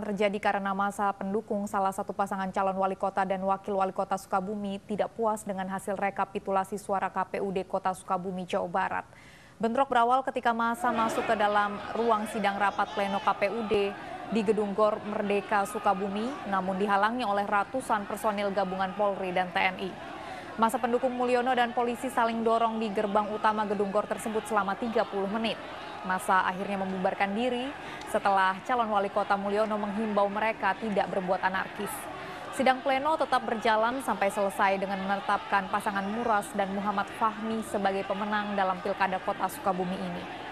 terjadi karena masa pendukung salah satu pasangan calon wali kota dan wakil wali kota Sukabumi tidak puas dengan hasil rekapitulasi suara KPUD Kota Sukabumi, Jawa Barat. Bentrok berawal ketika masa masuk ke dalam ruang sidang rapat pleno KPUD di Gedung Gor Merdeka Sukabumi, namun dihalangi oleh ratusan personil gabungan Polri dan TNI. Masa pendukung Mulyono dan polisi saling dorong di gerbang utama gedung GOR tersebut selama 30 menit. Masa akhirnya membubarkan diri setelah calon wali kota Mulyono menghimbau mereka tidak berbuat anarkis. Sidang pleno tetap berjalan sampai selesai dengan menetapkan pasangan Muras dan Muhammad Fahmi sebagai pemenang dalam Pilkada Kota Sukabumi ini.